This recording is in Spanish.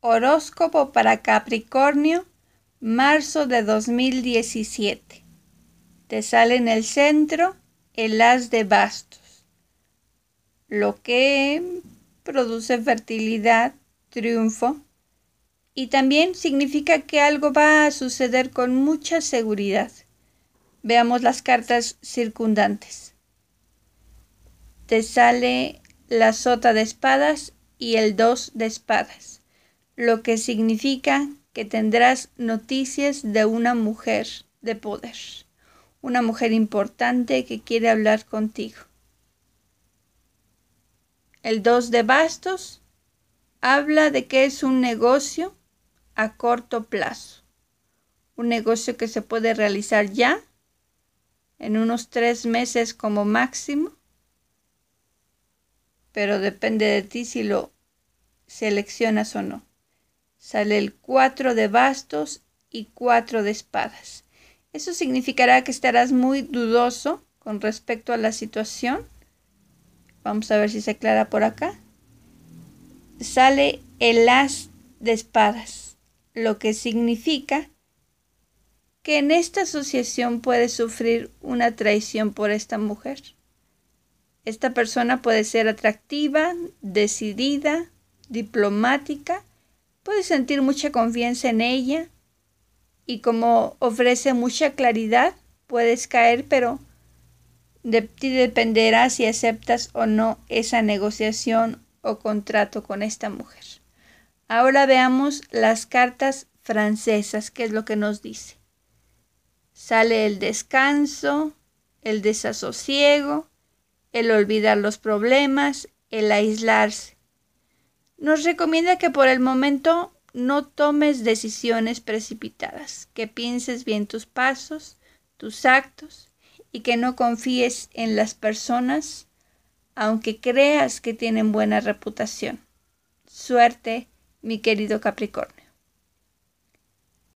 Horóscopo para Capricornio, marzo de 2017. Te sale en el centro el as de bastos, lo que produce fertilidad, triunfo y también significa que algo va a suceder con mucha seguridad. Veamos las cartas circundantes. Te sale la sota de espadas y el dos de espadas lo que significa que tendrás noticias de una mujer de poder, una mujer importante que quiere hablar contigo. El 2 de bastos habla de que es un negocio a corto plazo, un negocio que se puede realizar ya, en unos tres meses como máximo, pero depende de ti si lo seleccionas o no. Sale el 4 de bastos y 4 de espadas. Eso significará que estarás muy dudoso con respecto a la situación. Vamos a ver si se aclara por acá. Sale el as de espadas, lo que significa que en esta asociación puede sufrir una traición por esta mujer. Esta persona puede ser atractiva, decidida, diplomática puedes sentir mucha confianza en ella y como ofrece mucha claridad, puedes caer, pero de ti dependerá si aceptas o no esa negociación o contrato con esta mujer. Ahora veamos las cartas francesas, ¿qué es lo que nos dice. Sale el descanso, el desasosiego, el olvidar los problemas, el aislarse nos recomienda que por el momento no tomes decisiones precipitadas, que pienses bien tus pasos, tus actos y que no confíes en las personas, aunque creas que tienen buena reputación. Suerte, mi querido Capricornio.